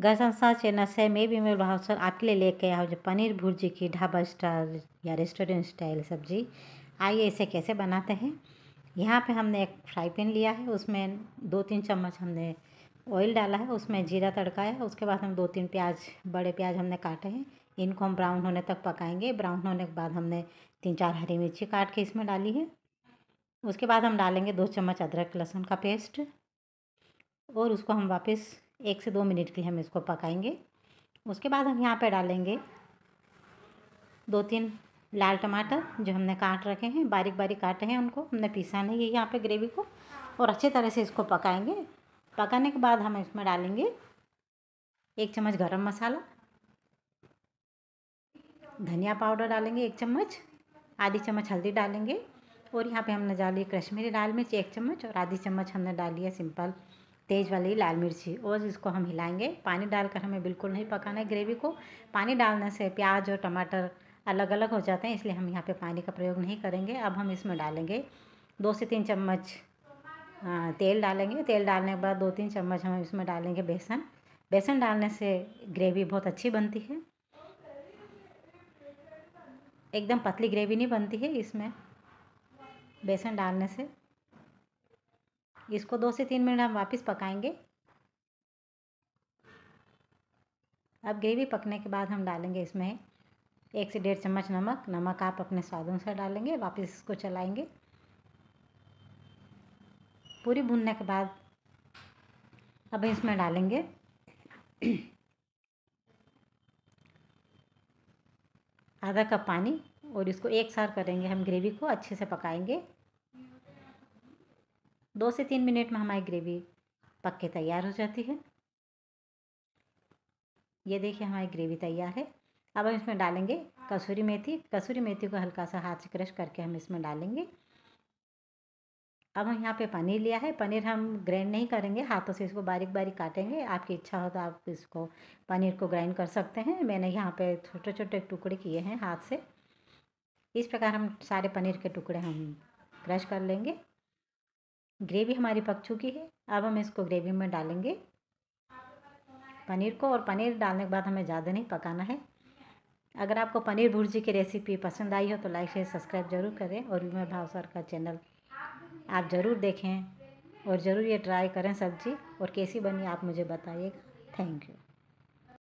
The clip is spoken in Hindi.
घर संसार चैनल से मैं भी मेरे भाव सर आपके लिए लेके आया जो पनीर भुर्जी की ढाबा स्टाइल या रेस्टोरेंट स्टाइल सब्जी आइए इसे कैसे बनाते हैं यहाँ पे हमने एक फ्राई पैन लिया है उसमें दो तीन चम्मच हमने ऑयल डाला है उसमें जीरा तड़का है उसके बाद हम दो तीन प्याज बड़े प्याज हमने काटे हैं इनको हम ब्राउन होने तक पकाएंगे ब्राउन होने के बाद हमने तीन चार हरी मिर्ची काट के इसमें डाली है उसके बाद हम डालेंगे दो चम्मच अदरक लहसुन का पेस्ट और उसको हम वापस एक से दो मिनट के लिए हम इसको पकाएंगे उसके बाद हम यहाँ पे डालेंगे दो तीन लाल टमाटर जो हमने काट रखे हैं बारीक बारीक काटे हैं उनको हमने पीसा नहीं है यहाँ पे ग्रेवी को और अच्छे तरह से इसको पकाएंगे पकाने के बाद हम इसमें डालेंगे एक चम्मच गरम मसाला धनिया पाउडर डालेंगे एक चम्मच आधी चम्मच हल्दी डालेंगे और यहाँ पे हमने डाली कश्मीरी लाल मिर्च एक चम्मच और आधी चम्मच हमने डाली है सिंपल तेज़ वाली लाल मिर्ची और इसको हम हिलाएंगे पानी डालकर हमें बिल्कुल नहीं पकाना है ग्रेवी को पानी डालने से प्याज और टमाटर अलग अलग हो जाते हैं इसलिए हम यहाँ पे पानी का प्रयोग नहीं करेंगे अब हम इसमें डालेंगे दो से तीन चम्मच तेल डालेंगे तेल डालने के बाद दो तीन चम्मच हम इसमें डालेंगे बेसन बेसन डालने से ग्रेवी बहुत अच्छी बनती है एकदम पतली ग्रेवी नहीं बनती है इसमें बेसन डालने से इसको दो से तीन मिनट हम वापस पकाएंगे अब ग्रेवी पकने के बाद हम डालेंगे इसमें एक से डेढ़ चम्मच नमक नमक आप अपने स्वाद अनुसार डालेंगे वापस इसको चलाएंगे पूरी भुनने के बाद अब इसमें डालेंगे आधा कप पानी और इसको एक सार करेंगे हम ग्रेवी को अच्छे से पकाएंगे दो से तीन मिनट में हमारी ग्रेवी पक के तैयार हो जाती है ये देखिए हमारी ग्रेवी तैयार है अब हम इसमें डालेंगे कसूरी मेथी कसूरी मेथी को हल्का सा हाथ से क्रश करके हम इसमें डालेंगे अब हम यहाँ पे पनीर लिया है पनीर हम ग्राइंड नहीं करेंगे हाथों से इसको बारीक बारीक काटेंगे आपकी इच्छा हो तो आप इसको पनीर को ग्राइंड कर सकते हैं मैंने यहाँ पे छोटे छोटे टुकड़े किए हैं हाथ से इस प्रकार हम सारे पनीर के टुकड़े हम क्रश कर लेंगे ग्रेवी हमारी पक चुकी है अब हम इसको ग्रेवी में डालेंगे पनीर को और पनीर डालने के बाद हमें ज़्यादा नहीं पकाना है अगर आपको पनीर भुर्जी की रेसिपी पसंद आई हो तो लाइक शेयर सब्सक्राइब जरूर करें और विमल भाव सर का चैनल आप ज़रूर देखें और ज़रूर ये ट्राई करें सब्जी और कैसी बनी आप मुझे बताइएगा थैंक यू